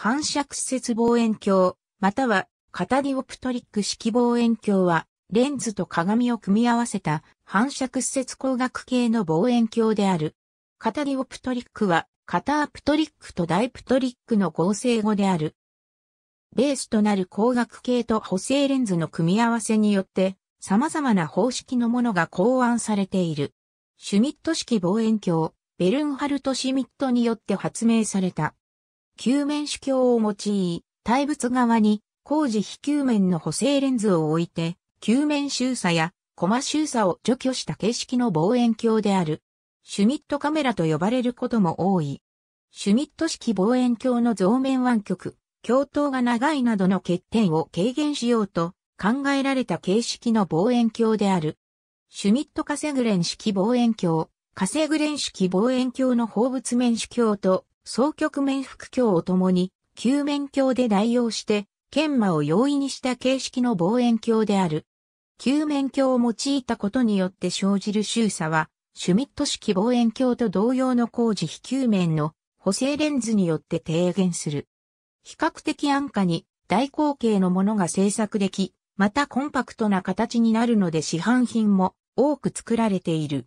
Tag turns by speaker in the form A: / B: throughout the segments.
A: 反射屈折望遠鏡、またはタディオプトリック式望遠鏡は、レンズと鏡を組み合わせた反射屈折光学系の望遠鏡である。タディオプトリックは、カタアプトリックとダイプトリックの合成語である。ベースとなる光学系と補正レンズの組み合わせによって、様々な方式のものが考案されている。シュミット式望遠鏡、ベルンハルト・シュミットによって発明された。球面主教を用い、対物側に工事非球面の補正レンズを置いて、球面収差やコマ収差を除去した形式の望遠鏡である。シュミットカメラと呼ばれることも多い。シュミット式望遠鏡の増面湾曲、鏡頭が長いなどの欠点を軽減しようと考えられた形式の望遠鏡である。シュミットカセグレン式望遠鏡、カセグレン式望遠鏡の放物面主鏡と双極面副鏡を共に、球面鏡で代用して、研磨を容易にした形式の望遠鏡である。球面鏡を用いたことによって生じる周差は、シュミット式望遠鏡と同様の工事非球面の補正レンズによって低減する。比較的安価に大口径のものが製作でき、またコンパクトな形になるので市販品も多く作られている。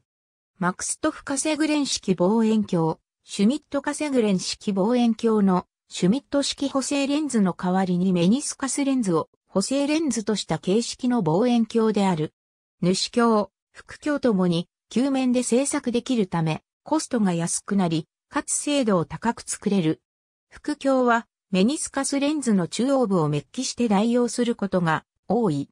A: マクストフカセグレン式望遠鏡、シュミットカセグレン式望遠鏡のシュミット式補正レンズの代わりにメニスカスレンズを補正レンズとした形式の望遠鏡である。主鏡、副鏡ともに、球面で製作できるため、コストが安くなり、かつ精度を高く作れる。副鏡は、メニスカスレンズの中央部をメッキして代用することが多い。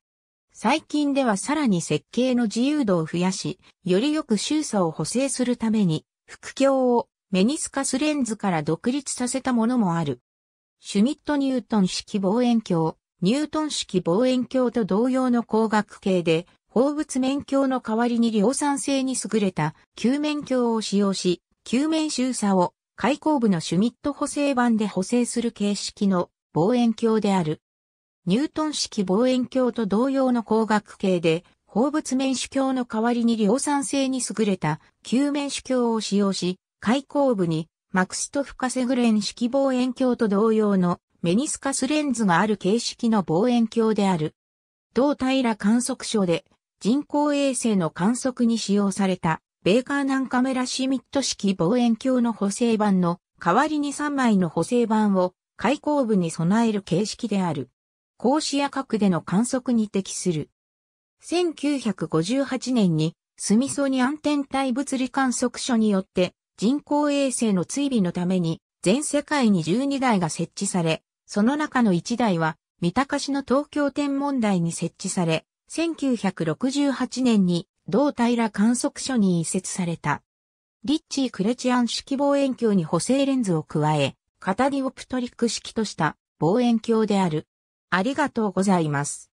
A: 最近ではさらに設計の自由度を増やし、よりよく周差を補正するために、副鏡をメニスカスレンズから独立させたものもある。シュミット・ニュートン式望遠鏡、ニュートン式望遠鏡と同様の光学系で、放物面鏡の代わりに量産性に優れた球面鏡を使用し、球面周差を開口部のシュミット補正板で補正する形式の望遠鏡である。ニュートン式望遠鏡と同様の光学系で、放物面主鏡の代わりに量産性に優れた球面主鏡を使用し、開口部にマクストフカセグレン式望遠鏡と同様のメニスカスレンズがある形式の望遠鏡である。同平観測所で人工衛星の観測に使用されたベーカーナンカメラシミット式望遠鏡の補正版の代わりに3枚の補正版を開口部に備える形式である。格子や角での観測に適する。1958年にスミソニアン天体物理観測所によって人工衛星の追尾のために全世界に12台が設置され、その中の1台は三鷹市の東京天文台に設置され、1968年に同平観測所に移設された。リッチー・クレチアン式望遠鏡に補正レンズを加え、型ディオプトリック式とした望遠鏡である。ありがとうございます。